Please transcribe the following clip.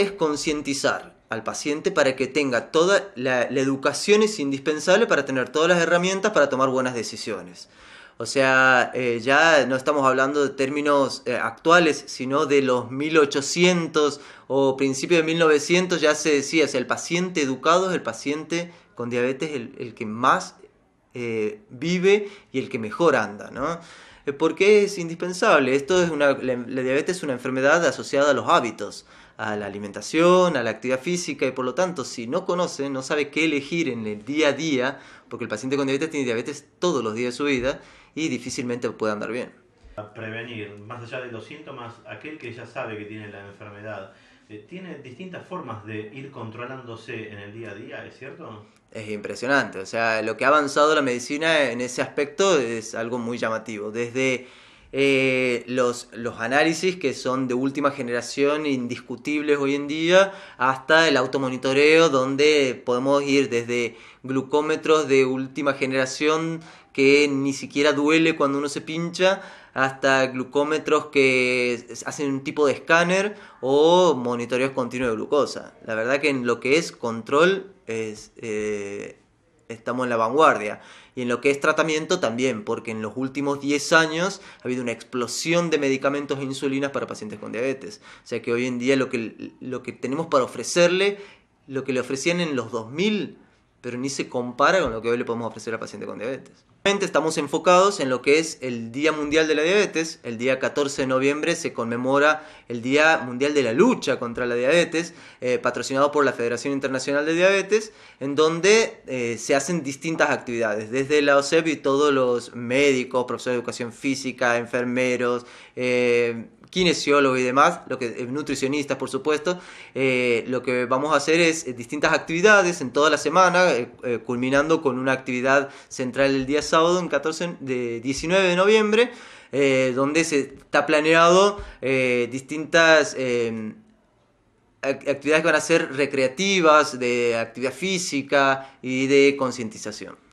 es concientizar al paciente para que tenga toda la, educación es indispensable para tener todas las herramientas para tomar buenas decisiones. O sea, eh, ya no estamos hablando de términos eh, actuales, sino de los 1800 o principios de 1900 ya se decía, o el paciente educado es el paciente con diabetes el, el que más eh, vive y el que mejor anda, ¿no? Porque es indispensable. Esto es una, la diabetes es una enfermedad asociada a los hábitos a la alimentación, a la actividad física y por lo tanto si no conoce, no sabe qué elegir en el día a día, porque el paciente con diabetes tiene diabetes todos los días de su vida y difícilmente puede andar bien. Prevenir, más allá de los síntomas, aquel que ya sabe que tiene la enfermedad, eh, tiene distintas formas de ir controlándose en el día a día, ¿es cierto? Es impresionante, o sea, lo que ha avanzado la medicina en ese aspecto es algo muy llamativo, desde eh, los, los análisis que son de última generación, indiscutibles hoy en día, hasta el automonitoreo, donde podemos ir desde glucómetros de última generación que ni siquiera duele cuando uno se pincha, hasta glucómetros que hacen un tipo de escáner o monitoreos continuos de glucosa. La verdad que en lo que es control es... Eh, estamos en la vanguardia. Y en lo que es tratamiento también, porque en los últimos 10 años ha habido una explosión de medicamentos e insulinas para pacientes con diabetes. O sea que hoy en día lo que, lo que tenemos para ofrecerle, lo que le ofrecían en los 2000, pero ni se compara con lo que hoy le podemos ofrecer al paciente con diabetes. Estamos enfocados en lo que es el Día Mundial de la Diabetes. El día 14 de noviembre se conmemora el Día Mundial de la Lucha contra la Diabetes, eh, patrocinado por la Federación Internacional de Diabetes, en donde eh, se hacen distintas actividades. Desde la OSEP y todos los médicos, profesores de educación física, enfermeros, eh, kinesiólogos y demás, lo nutricionistas por supuesto, lo que vamos a hacer es distintas actividades en toda la semana, culminando con una actividad central el día sábado sábado, en 14 de 19 de noviembre, eh, donde se está planeado eh, distintas eh, actividades que van a ser recreativas, de actividad física y de concientización.